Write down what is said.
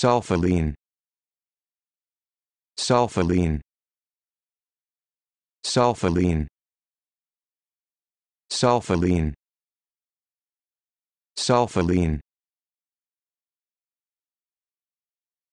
sulfaline sulfaline sulfaline sulfaline sulfaline